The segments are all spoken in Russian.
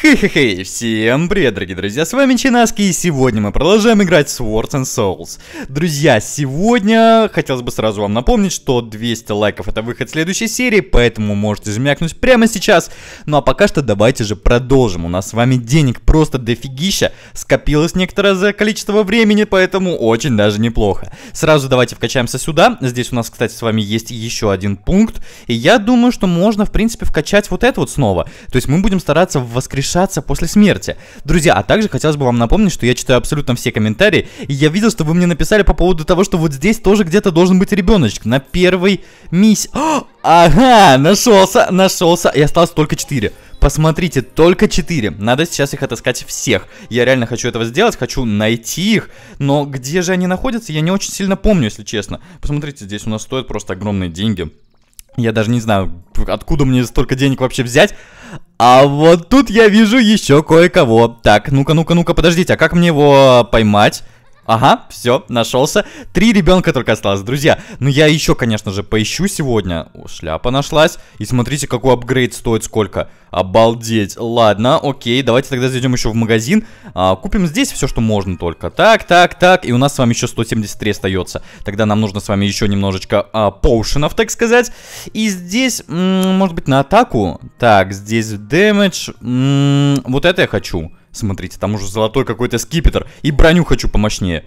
Хе-хе-хе, всем привет, дорогие друзья, с вами Чинаски, и сегодня мы продолжаем играть в Swords and Souls. Друзья, сегодня хотелось бы сразу вам напомнить, что 200 лайков это выход следующей серии, поэтому можете жмякнуть прямо сейчас. Ну а пока что давайте же продолжим, у нас с вами денег просто дофигища, скопилось некоторое за количество времени, поэтому очень даже неплохо. Сразу давайте вкачаемся сюда, здесь у нас, кстати, с вами есть еще один пункт, и я думаю, что можно, в принципе, вкачать вот это вот снова. То есть мы будем стараться воскресить воскрешаться после смерти. Друзья, а также хотелось бы вам напомнить, что я читаю абсолютно все комментарии, и я видел, что вы мне написали по поводу того, что вот здесь тоже где-то должен быть ребеночек на первой миссии. Ага, нашелся, нашелся, и осталось только 4. Посмотрите, только 4. Надо сейчас их отыскать всех. Я реально хочу этого сделать, хочу найти их. Но где же они находятся, я не очень сильно помню, если честно. Посмотрите, здесь у нас стоят просто огромные деньги. Я даже не знаю, откуда мне столько денег вообще взять. А вот тут я вижу еще кое-кого. Так, ну-ка, ну-ка, ну-ка, подождите, а как мне его поймать? Ага, все, нашелся. Три ребенка только осталось, друзья. Но ну, я еще, конечно же, поищу сегодня. О, шляпа нашлась. И смотрите, какой апгрейд стоит сколько. Обалдеть. Ладно, окей, давайте тогда зайдем еще в магазин. А, купим здесь все, что можно только. Так, так, так. И у нас с вами еще 173 остается. Тогда нам нужно с вами еще немножечко а, поушенов, так сказать. И здесь, м -м, может быть, на атаку. Так, здесь damage. вот это я хочу. Смотрите, там уже золотой какой-то скипетр. И броню хочу помощнее.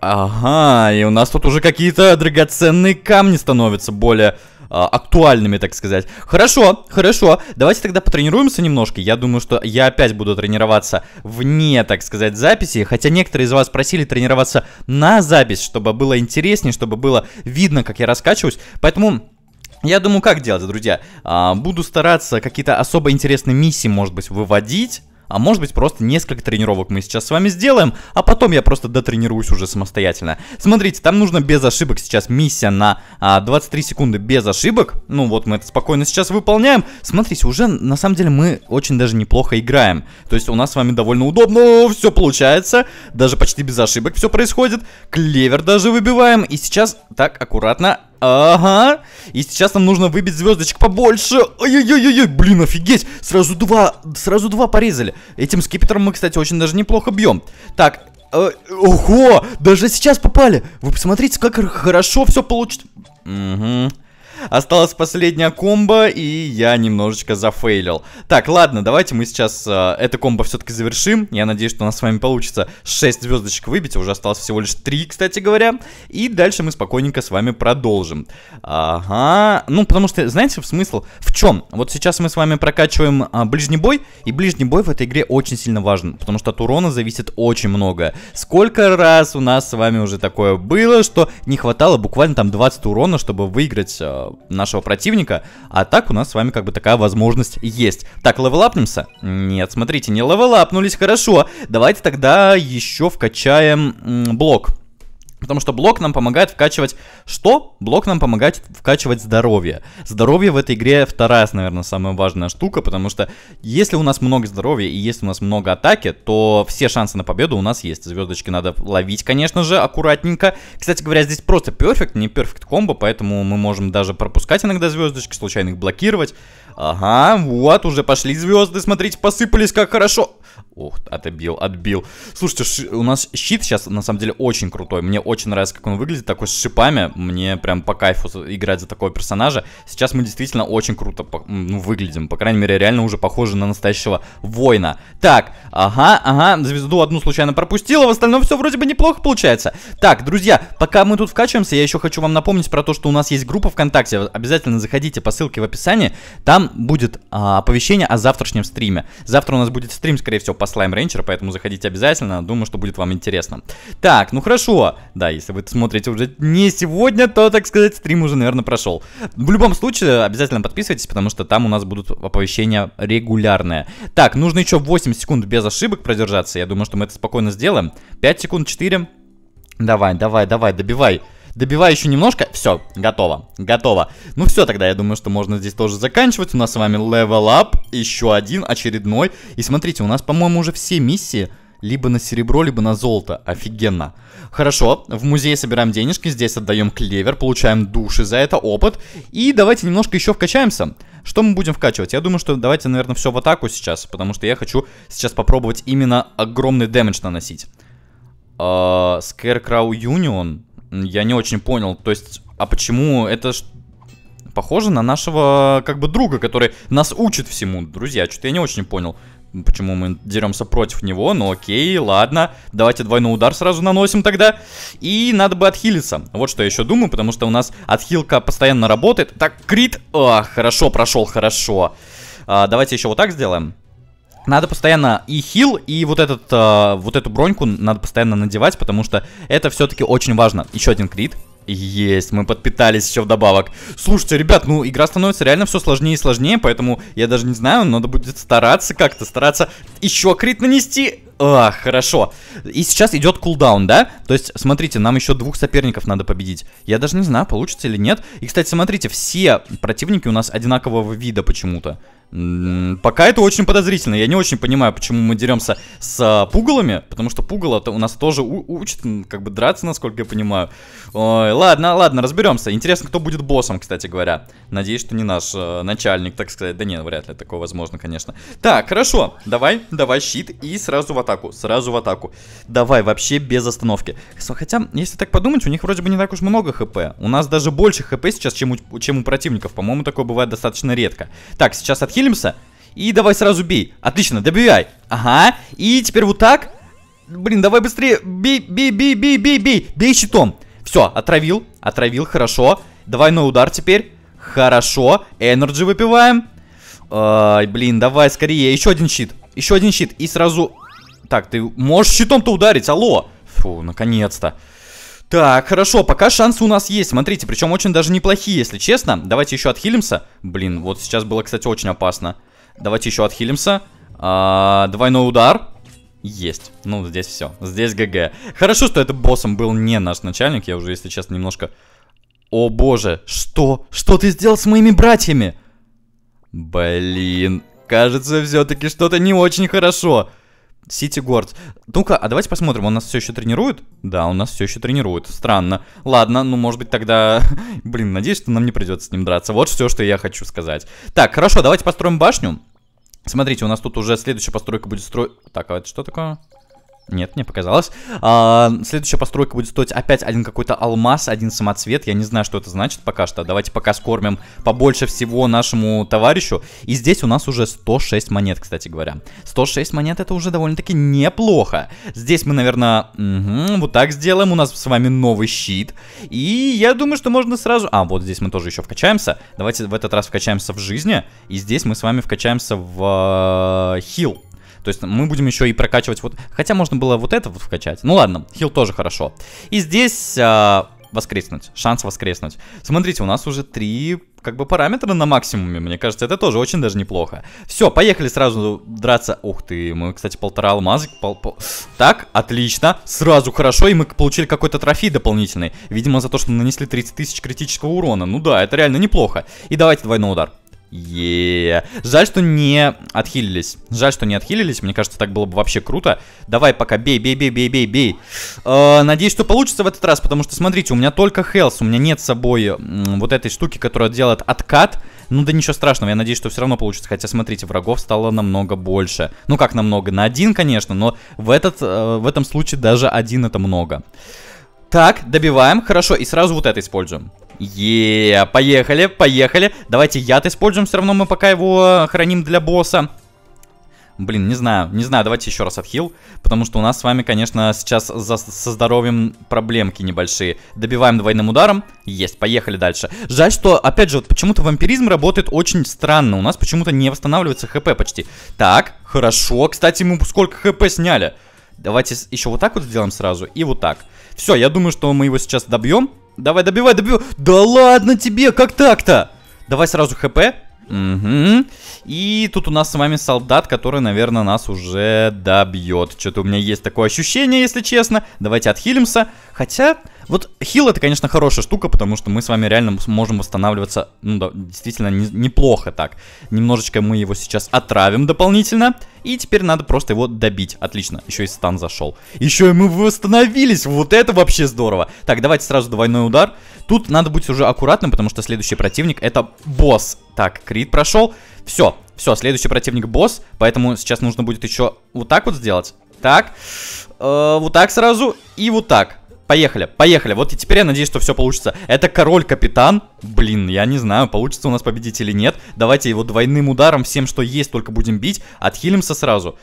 Ага, и у нас тут уже какие-то драгоценные камни становятся более а, актуальными, так сказать. Хорошо, хорошо. Давайте тогда потренируемся немножко. Я думаю, что я опять буду тренироваться вне, так сказать, записи. Хотя некоторые из вас просили тренироваться на запись, чтобы было интереснее, чтобы было видно, как я раскачиваюсь. Поэтому... Я думаю, как делать, друзья? А, буду стараться какие-то особо интересные миссии, может быть, выводить а может быть просто несколько тренировок мы сейчас с вами сделаем, а потом я просто дотренируюсь уже самостоятельно. Смотрите, там нужно без ошибок сейчас миссия на а, 23 секунды без ошибок. Ну вот мы это спокойно сейчас выполняем. Смотрите, уже на самом деле мы очень даже неплохо играем. То есть у нас с вами довольно удобно все получается. Даже почти без ошибок все происходит. Клевер даже выбиваем. И сейчас так аккуратно Ага. И сейчас нам нужно выбить звездочек побольше. ой ой ой ой блин, офигеть. Сразу два, сразу два порезали. Этим скипетром мы, кстати, очень даже неплохо бьем. Так, э, ого, даже сейчас попали. Вы посмотрите, как хорошо все получится. Угу. Осталась последняя комбо, и я немножечко зафейлил. Так, ладно, давайте мы сейчас э, это комбо все-таки завершим. Я надеюсь, что у нас с вами получится 6 звездочек выбить. Уже осталось всего лишь 3, кстати говоря. И дальше мы спокойненько с вами продолжим. Ага. Ну, потому что, знаете, в смысл в чем? Вот сейчас мы с вами прокачиваем э, ближний бой, и ближний бой в этой игре очень сильно важен, потому что от урона зависит очень многое. Сколько раз у нас с вами уже такое было, что не хватало буквально там 20 урона, чтобы выиграть э, нашего противника. А так у нас с вами как бы такая возможность есть. Так, левелапнемся? Нет, смотрите, не левелапнулись, хорошо. Давайте тогда еще вкачаем блок. Потому что блок нам помогает вкачивать... Что? Блок нам помогает вкачивать здоровье. Здоровье в этой игре вторая, наверное, самая важная штука, потому что если у нас много здоровья и если у нас много атаки, то все шансы на победу у нас есть. Звездочки надо ловить, конечно же, аккуратненько. Кстати говоря, здесь просто перфект, не перфект комбо, поэтому мы можем даже пропускать иногда звездочки, случайно их блокировать. Ага, вот, уже пошли звезды, смотрите, посыпались, как хорошо. Ух, отбил, отбил. Слушайте, у нас щит сейчас на самом деле очень крутой. Мне очень нравится, как он выглядит, такой с шипами. Мне прям по кайфу играть за такого персонажа. Сейчас мы действительно очень круто ну, выглядим. По крайней мере, реально уже похожи на настоящего воина. Так, ага, ага, звезду одну случайно пропустила, в остальном все вроде бы неплохо получается. Так, друзья, пока мы тут вкачиваемся, я еще хочу вам напомнить про то, что у нас есть группа ВКонтакте. Обязательно заходите по ссылке в описании. Там будет а, оповещение о завтрашнем стриме. Завтра у нас будет стрим, скорее всего, все по Слайм Рейнджер, поэтому заходите обязательно, думаю, что будет вам интересно. Так, ну хорошо, да, если вы это смотрите уже не сегодня, то, так сказать, стрим уже, наверное, прошел. В любом случае, обязательно подписывайтесь, потому что там у нас будут оповещения регулярные. Так, нужно еще 8 секунд без ошибок продержаться, я думаю, что мы это спокойно сделаем. 5 секунд, 4. Давай, давай, давай, добивай. Добиваю еще немножко. Все, готово. Готово. Ну все, тогда я думаю, что можно здесь тоже заканчивать. У нас с вами левел ап. Еще один, очередной. И смотрите, у нас, по-моему, уже все миссии либо на серебро, либо на золото. Офигенно. Хорошо, в музее собираем денежки, здесь отдаем клевер, получаем души за это, опыт. И давайте немножко еще вкачаемся. Что мы будем вкачивать? Я думаю, что давайте, наверное, все в атаку сейчас, потому что я хочу сейчас попробовать именно огромный дэмэдж наносить. Скэркрау Юнион. Я не очень понял, то есть, а почему это похоже на нашего, как бы, друга, который нас учит всему. Друзья, что-то я не очень понял, почему мы деремся против него, но окей, ладно. Давайте двойной удар сразу наносим тогда. И надо бы отхилиться. Вот что я еще думаю, потому что у нас отхилка постоянно работает. Так, крит. А, хорошо, прошел, хорошо. А, давайте еще вот так сделаем. Надо постоянно и хил, и вот, этот, э, вот эту броньку надо постоянно надевать, потому что это все-таки очень важно. Еще один крит. Есть, мы подпитались еще вдобавок. Слушайте, ребят, ну игра становится реально все сложнее и сложнее, поэтому я даже не знаю, надо будет стараться как-то, стараться еще крит нанести. А, хорошо. И сейчас идет кулдаун, да? То есть, смотрите, нам еще двух соперников надо победить. Я даже не знаю, получится или нет. И, кстати, смотрите, все противники у нас одинакового вида почему-то. Пока это очень подозрительно. Я не очень понимаю, почему мы деремся с а, пугалами, потому что пугало -то у нас тоже учит как бы драться, насколько я понимаю. Ой, ладно, ладно, разберемся. Интересно, кто будет боссом, кстати говоря. Надеюсь, что не наш э, начальник, так сказать. Да нет, вряд ли такое возможно, конечно. Так, хорошо. Давай, давай щит и сразу в атаку, сразу в атаку. Давай, вообще без остановки. Хотя, если так подумать, у них вроде бы не так уж много хп. У нас даже больше хп сейчас, чем у, чем у противников. По-моему, такое бывает достаточно редко. Так, сейчас отхилимся. И давай сразу бей. Отлично, добивай. Ага. И теперь вот так. Блин, давай быстрее. Бей, бей, бей, бей, бей, бей. Бей щитом. Все, отравил. Отравил, хорошо. Двойной удар теперь. Хорошо. Энерджи выпиваем. Ай, блин, давай скорее. Еще один щит. Еще один щит. И сразу так, ты можешь щитом-то ударить, алло! Фу, наконец-то. Так, хорошо, пока шансы у нас есть, смотрите, причем очень даже неплохие, если честно. Давайте еще отхилимся. Блин, вот сейчас было, кстати, очень опасно. Давайте еще отхилимся. А, двойной удар. Есть. Ну, здесь все. Здесь ГГ. Хорошо, что это боссом был не наш начальник. Я уже, если честно, немножко... О боже, что? Что ты сделал с моими братьями? Блин, кажется, все-таки что-то не очень хорошо. Хорошо. Сити Горд. Ну-ка, а давайте посмотрим, он нас все еще тренирует? Да, он нас все еще тренирует. Странно. Ладно, ну может быть тогда... Блин, надеюсь, что нам не придется с ним драться. Вот все, что я хочу сказать. Так, хорошо, давайте построим башню. Смотрите, у нас тут уже следующая постройка будет строить... Так, а это что такое? Нет, мне показалось. А, следующая постройка будет стоить опять один какой-то алмаз, один самоцвет. Я не знаю, что это значит пока что. Давайте пока скормим побольше всего нашему товарищу. И здесь у нас уже 106 монет, кстати говоря. 106 монет это уже довольно-таки неплохо. Здесь мы, наверное, угу, вот так сделаем. У нас с вами новый щит. И я думаю, что можно сразу... А, вот здесь мы тоже еще вкачаемся. Давайте в этот раз вкачаемся в жизни. И здесь мы с вами вкачаемся в э, хил. То есть мы будем еще и прокачивать вот... Хотя можно было вот это вот вкачать. Ну ладно, хил тоже хорошо. И здесь... А воскреснуть, шанс воскреснуть. Смотрите, у нас уже три как бы параметра на максимуме, мне кажется, это тоже очень даже неплохо. Все, поехали сразу драться. Ух ты, мы, кстати, полтора алмаза. Пол, пол... Так, отлично, сразу хорошо, и мы получили какой-то трофей дополнительный. Видимо, за то, что нанесли 30 тысяч критического урона. Ну да, это реально неплохо. И давайте двойной удар. Еее. Жаль, что не отхилились. Жаль, что не отхилились. Мне кажется, так было бы вообще круто. Давай пока бей, бей, бей, бей, бей, бей. Э, надеюсь, что получится в этот раз, потому что, смотрите, у меня только хелс. У меня нет с собой вот этой штуки, которая делает откат. Ну да ничего страшного, я надеюсь, что все равно получится. Хотя, смотрите, врагов стало намного больше. Ну как намного? На один, конечно, но в, этот, э, в этом случае даже один это Много. Так, добиваем, хорошо, и сразу вот это используем. Еее, -е поехали, поехали. Давайте яд используем, все равно мы пока его храним для босса. Блин, не знаю, не знаю, давайте еще раз отхил, потому что у нас с вами, конечно, сейчас за, со здоровьем проблемки небольшие. Добиваем двойным ударом, есть, поехали дальше. Жаль, что, опять же, вот почему-то вампиризм работает очень странно, у нас почему-то не восстанавливается хп почти. Так, хорошо, кстати, мы сколько хп сняли? Давайте еще вот так вот сделаем сразу и вот так. Все, я думаю, что мы его сейчас добьем. Давай, добивай, добивай. Да ладно тебе, как так-то? Давай сразу хп. Угу. И тут у нас с вами солдат, который, наверное, нас уже добьет. Что-то у меня есть такое ощущение, если честно. Давайте отхилимся. Хотя, вот хил это, конечно, хорошая штука, потому что мы с вами реально можем восстанавливаться, ну да, действительно не, неплохо так. Немножечко мы его сейчас отравим дополнительно. И теперь надо просто его добить. Отлично, еще и стан зашел. Еще и мы восстановились, вот это вообще здорово. Так, давайте сразу двойной удар. Тут надо быть уже аккуратным, потому что следующий противник это босс. Так, крит прошел. Все, все, следующий противник босс, поэтому сейчас нужно будет еще вот так вот сделать. Так, э, вот так сразу и вот так. Поехали, поехали. Вот и теперь я надеюсь, что все получится. Это король-капитан. Блин, я не знаю, получится у нас победить или нет. Давайте его двойным ударом, всем, что есть, только будем бить. Отхилимся сразу.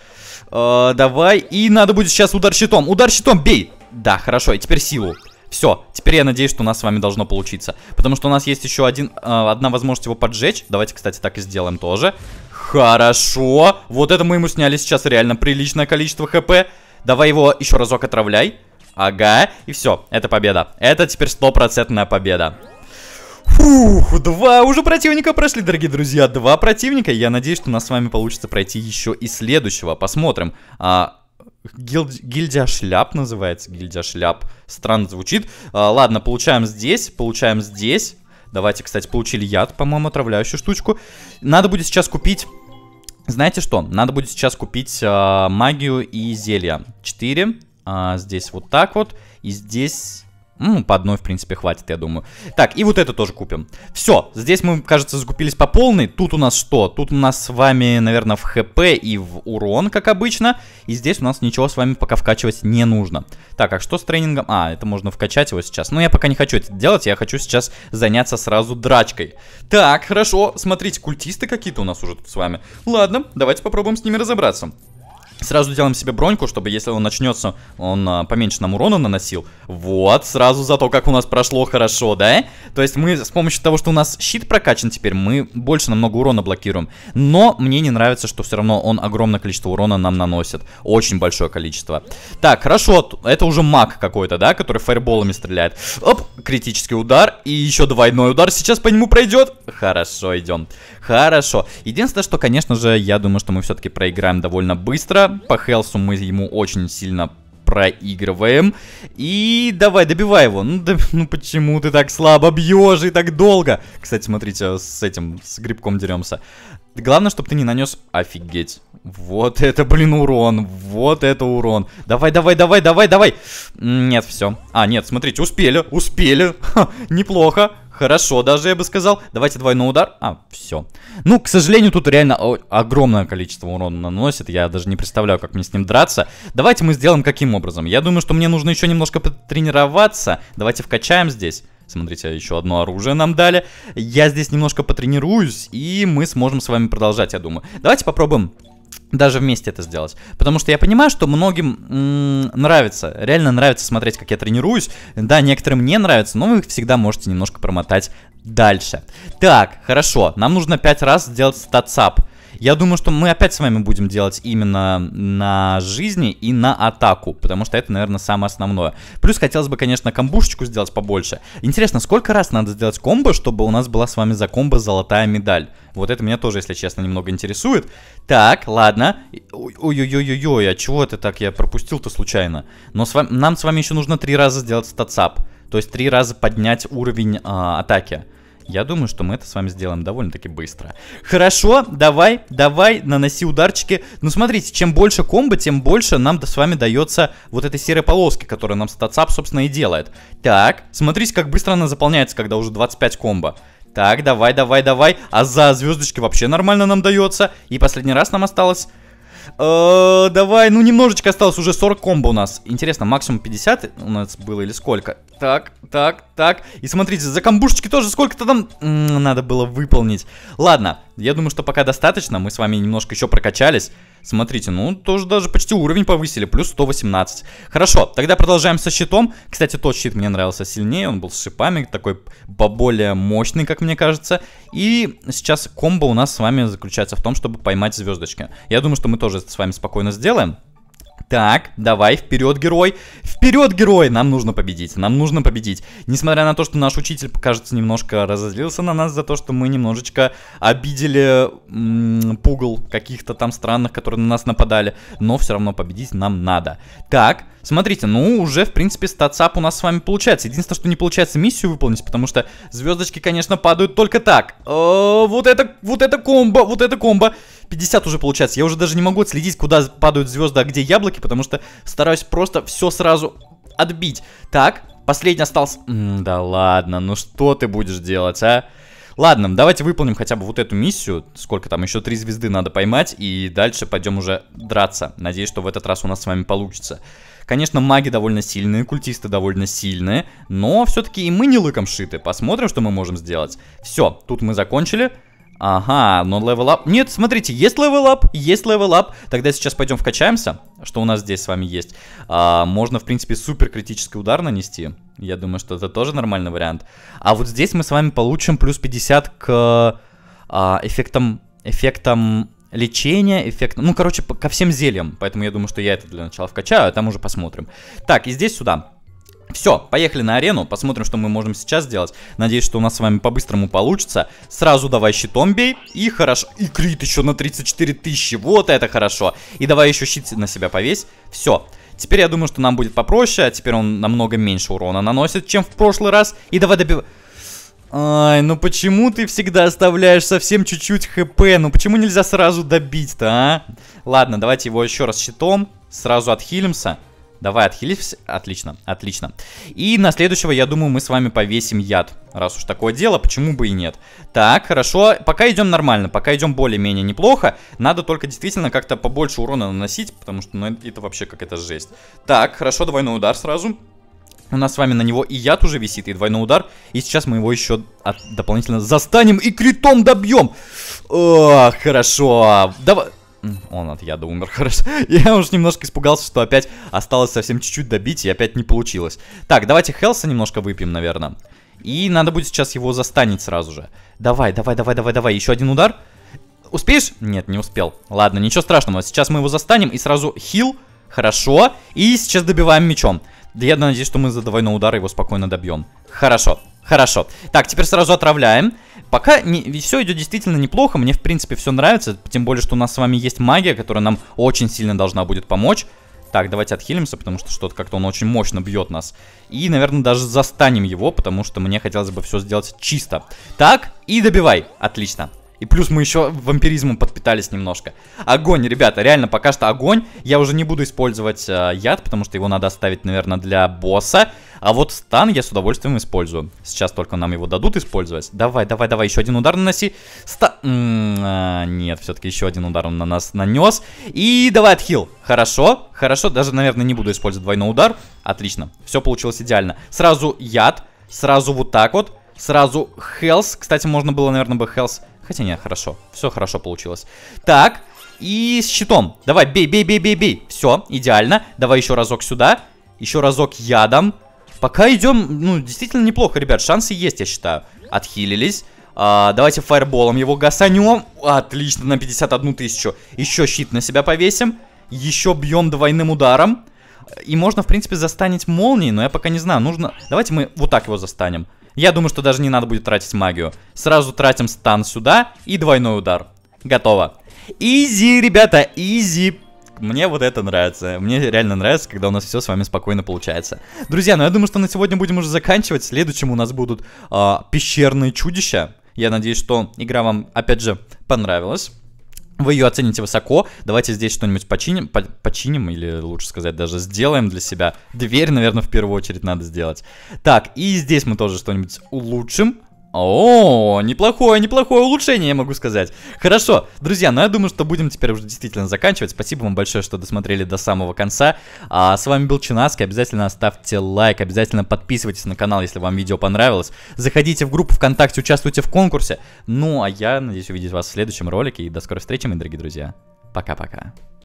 Э, давай. И надо будет сейчас удар щитом. Удар щитом, бей! Да, хорошо. И теперь силу. Все, теперь я надеюсь, что у нас с вами должно получиться. Потому что у нас есть еще один, э, одна возможность его поджечь. Давайте, кстати, так и сделаем тоже. Хорошо. Вот это мы ему сняли сейчас реально приличное количество хп. Давай его еще разок отравляй. Ага, и все, это победа. Это теперь стопроцентная победа. Фух, два уже противника прошли, дорогие друзья. Два противника. Я надеюсь, что у нас с вами получится пройти еще и следующего. Посмотрим. А, гильд... Гильдия шляп называется. Гильдия шляп. Странно звучит. А, ладно, получаем здесь, получаем здесь. Давайте, кстати, получили яд, по-моему, отравляющую штучку. Надо будет сейчас купить... Знаете что? Надо будет сейчас купить э, магию и зелья. 4, а, здесь вот так вот, и здесь... Ну, по одной, в принципе, хватит, я думаю. Так, и вот это тоже купим. Все, здесь мы, кажется, закупились по полной. Тут у нас что? Тут у нас с вами, наверное, в ХП и в урон, как обычно. И здесь у нас ничего с вами пока вкачивать не нужно. Так, а что с тренингом? А, это можно вкачать его сейчас. Но я пока не хочу это делать, я хочу сейчас заняться сразу драчкой. Так, хорошо, смотрите, культисты какие-то у нас уже тут с вами. Ладно, давайте попробуем с ними разобраться. Сразу делаем себе броньку, чтобы если он начнется, он а, поменьше нам урона наносил. Вот, сразу за то, как у нас прошло хорошо, да? То есть мы с помощью того, что у нас щит прокачан теперь, мы больше намного урона блокируем. Но мне не нравится, что все равно он огромное количество урона нам наносит. Очень большое количество. Так, хорошо, это уже маг какой-то, да, который фаерболами стреляет. Оп, критический удар и еще двойной удар сейчас по нему пройдет. Хорошо, идем. Хорошо. Единственное, что, конечно же, я думаю, что мы все-таки проиграем довольно быстро. По Хелсу мы ему очень сильно проигрываем. И давай, добивай его. Ну, да, ну почему ты так слабо бьешь и так долго? Кстати, смотрите, с этим, с грибком деремся. Главное, чтобы ты не нанес... Офигеть. Вот это, блин, урон. Вот это урон. Давай, давай, давай, давай, давай. Нет, все. А, нет, смотрите, успели, успели. Ха, неплохо. Хорошо, даже я бы сказал. Давайте двойной удар. А, все. Ну, к сожалению, тут реально огромное количество урона наносит. Я даже не представляю, как мне с ним драться. Давайте мы сделаем каким образом. Я думаю, что мне нужно еще немножко потренироваться. Давайте вкачаем здесь. Смотрите, еще одно оружие нам дали. Я здесь немножко потренируюсь, и мы сможем с вами продолжать, я думаю. Давайте попробуем даже вместе это сделать. Потому что я понимаю, что многим нравится, реально нравится смотреть, как я тренируюсь. Да, некоторым не нравится, но вы их всегда можете немножко промотать дальше. Так, хорошо, нам нужно 5 раз сделать статсап. Я думаю, что мы опять с вами будем делать именно на жизни и на атаку, потому что это, наверное, самое основное. Плюс хотелось бы, конечно, комбушечку сделать побольше. Интересно, сколько раз надо сделать комбо, чтобы у нас была с вами за комбо золотая медаль? Вот это меня тоже, если честно, немного интересует. Так, ладно. Ой-ой-ой-ой, а чего это так? Я пропустил-то случайно. Но с вами, нам с вами еще нужно три раза сделать статсап. То есть три раза поднять уровень э, атаки. Я думаю, что мы это с вами сделаем довольно-таки быстро. Хорошо, давай, давай, наноси ударчики. Ну, смотрите, чем больше комбо, тем больше нам с вами дается вот этой серой полоски, которая нам статсап, собственно, и делает. Так, смотрите, как быстро она заполняется, когда уже 25 комбо. Так, давай, давай, давай. А за звездочки вообще нормально нам дается. И последний раз нам осталось... Э, давай, ну немножечко осталось, уже 40 комбо у нас. Интересно, максимум 50 у нас было или сколько? так, так, так. И смотрите, за камбушечки тоже сколько-то там надо было выполнить. Ладно, я думаю, что пока достаточно. Мы с вами немножко еще прокачались. Смотрите, ну, тоже даже почти уровень повысили, плюс 118. Хорошо, тогда продолжаем со щитом. Кстати, тот щит мне нравился сильнее, он был с шипами, такой более мощный, как мне кажется. И сейчас комбо у нас с вами заключается в том, чтобы поймать звездочки. Я думаю, что мы тоже это с вами спокойно сделаем. Так, давай, вперед, герой. Вперед, герой! Нам нужно победить, нам нужно победить. Несмотря на то, что наш учитель, кажется, немножко разозлился на нас за то, что мы немножечко обидели м -м, пугал каких-то там странных, которые на нас нападали. Но все равно победить нам надо. Так, смотрите, ну уже, в принципе, статсап у нас с вами получается. Единственное, что не получается миссию выполнить, потому что звездочки, конечно, падают только так. Э, вот это, вот это комбо, вот это комбо. 50 уже получается. Я уже даже не могу отследить, куда падают звезды, а где яблоки, потому что стараюсь просто все сразу отбить. Так, последний остался... М -м, да ладно, ну что ты будешь делать, а? Ладно, давайте выполним хотя бы вот эту миссию. Сколько там? Еще три звезды надо поймать. И дальше пойдем уже драться. Надеюсь, что в этот раз у нас с вами получится. Конечно, маги довольно сильные, культисты довольно сильные. Но все-таки и мы не лыком шиты. Посмотрим, что мы можем сделать. Все, тут мы закончили. Ага, но левелап... Нет, смотрите, есть левелап, есть левелап. Тогда сейчас пойдем вкачаемся, что у нас здесь с вами есть. А, можно, в принципе, супер критический удар нанести. Я думаю, что это тоже нормальный вариант. А вот здесь мы с вами получим плюс 50 к а, эффектам... Эффектам лечения, эффектам, Ну, короче, ко всем зельям. Поэтому я думаю, что я это для начала вкачаю, а там уже посмотрим. Так, и здесь сюда. Все, поехали на арену, посмотрим, что мы можем сейчас сделать. Надеюсь, что у нас с вами по-быстрому получится. Сразу давай щитом бей. И хорошо. И крит еще на 34 тысячи. Вот это хорошо. И давай еще щит на себя повесь. Все. Теперь я думаю, что нам будет попроще. А теперь он намного меньше урона наносит, чем в прошлый раз. И давай добивай. Ай, ну почему ты всегда оставляешь совсем чуть-чуть хп? Ну почему нельзя сразу добить-то, а? Ладно, давайте его еще раз щитом. Сразу отхилимся. Давай, отхились. Отлично, отлично. И на следующего, я думаю, мы с вами повесим яд. Раз уж такое дело, почему бы и нет. Так, хорошо. Пока идем нормально, пока идем более-менее неплохо. Надо только действительно как-то побольше урона наносить, потому что ну, это вообще какая-то жесть. Так, хорошо, двойной удар сразу. У нас с вами на него и яд уже висит, и двойной удар. И сейчас мы его еще дополнительно застанем и критом добьем. О, хорошо. Давай... Он от яда умер, хорошо. Я уж немножко испугался, что опять осталось совсем чуть-чуть добить, и опять не получилось. Так, давайте Хелса немножко выпьем, наверное. И надо будет сейчас его застанить сразу же. Давай, давай, давай, давай, давай. Еще один удар. Успеешь? Нет, не успел. Ладно, ничего страшного. Сейчас мы его застанем и сразу хил. Хорошо. И сейчас добиваем мечом. Я надеюсь, что мы за двойной удар его спокойно добьем. Хорошо, хорошо. Так, теперь сразу отравляем. Пока не, все идет действительно неплохо, мне в принципе все нравится, тем более, что у нас с вами есть магия, которая нам очень сильно должна будет помочь. Так, давайте отхилимся, потому что что-то как-то он очень мощно бьет нас. И, наверное, даже застанем его, потому что мне хотелось бы все сделать чисто. Так, и добивай. Отлично. И плюс мы еще вампиризмом подпитались немножко. Огонь, ребята, реально пока что огонь. Я уже не буду использовать э, яд, потому что его надо оставить, наверное, для босса. А вот стан я с удовольствием использую. Сейчас только нам его дадут использовать. Давай, давай, давай, еще один удар наноси. Ста... М -м а, нет, все-таки еще один удар он на нас нанес. И давай отхил. Хорошо, хорошо. Даже, наверное, не буду использовать двойной удар. Отлично, все получилось идеально. Сразу яд, сразу вот так вот. Сразу хелс. Кстати, можно было, наверное, бы хелс Хотя нет, хорошо. Все хорошо получилось. Так, и с щитом. Давай, бей, бей, бей, бей, бей. Все, идеально. Давай еще разок сюда. Еще разок ядом. Пока идем, ну, действительно неплохо, ребят. Шансы есть, я считаю. Отхилились. А, давайте фаерболом его гасанем. Отлично, на 51 тысячу. Еще щит на себя повесим. Еще бьем двойным ударом. И можно, в принципе, застанить молнией, но я пока не знаю. Нужно... Давайте мы вот так его застанем. Я думаю, что даже не надо будет тратить магию. Сразу тратим стан сюда и двойной удар. Готово. Изи, ребята, изи. Мне вот это нравится. Мне реально нравится, когда у нас все с вами спокойно получается. Друзья, ну я думаю, что на сегодня будем уже заканчивать. Следующим у нас будут э, пещерные чудища. Я надеюсь, что игра вам, опять же, понравилась. Вы ее оцените высоко. Давайте здесь что-нибудь починим, по починим, или лучше сказать, даже сделаем для себя. Дверь, наверное, в первую очередь надо сделать. Так, и здесь мы тоже что-нибудь улучшим. О, неплохое, неплохое улучшение, я могу сказать. Хорошо, друзья, ну я думаю, что будем теперь уже действительно заканчивать. Спасибо вам большое, что досмотрели до самого конца. А, с вами был Чинаски, обязательно ставьте лайк, обязательно подписывайтесь на канал, если вам видео понравилось. Заходите в группу ВКонтакте, участвуйте в конкурсе. Ну, а я надеюсь увидеть вас в следующем ролике и до скорой встречи, мои дорогие друзья. Пока-пока.